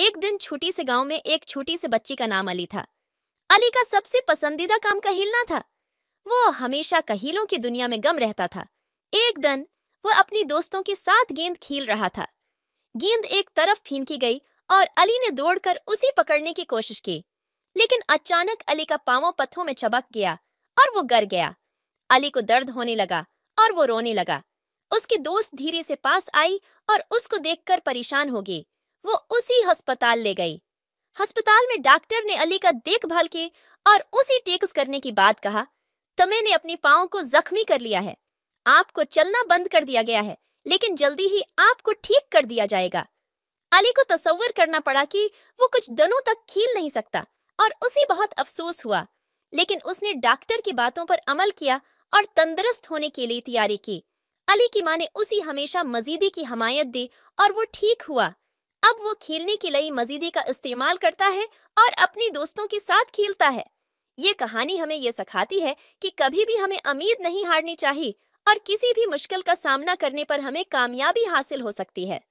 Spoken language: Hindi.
एक दिन छोटी से गांव में एक छोटी से बच्ची का नाम अली था अली का सबसे पसंदीदा काम कहिलना था वो हमेशा कहिलों की दुनिया में गम रहता था एक दिन वो अपनी दोस्तों के साथ गेंद खेल रहा था गेंद एक तरफ फीनकी गई और अली ने दौड़कर उसी पकड़ने की कोशिश की लेकिन अचानक अली का पांव पत्थों में चबक गया और वो गर गया अली को दर्द होने लगा और वो रोने लगा उसकी दोस्त धीरे से पास आई और उसको देखकर परेशान हो गई वो उसी अस्पताल ले गई अस्पताल में डॉक्टर ने अली का देखभाल की और उसी टेक्स करने की बात कहा तमे ने अपने पाओ को जख्मी कर लिया है आपको चलना बंद कर दिया गया है लेकिन जल्दी ही आपको ठीक कर दिया जाएगा अली को तस्वर करना पड़ा कि वो कुछ दिनों तक खील नहीं सकता और उसे बहुत अफसोस हुआ लेकिन उसने डॉक्टर की बातों पर अमल किया और तंदरुस्त होने के लिए तैयारी की अली की माँ ने उसी हमेशा मजीदी की हमायत दी और वो ठीक हुआ अब वो खेलने के लिए मजीदी का इस्तेमाल करता है और अपने दोस्तों के साथ खेलता है ये कहानी हमें ये सिखाती है कि कभी भी हमें उम्मीद नहीं हारनी चाहिए और किसी भी मुश्किल का सामना करने पर हमें कामयाबी हासिल हो सकती है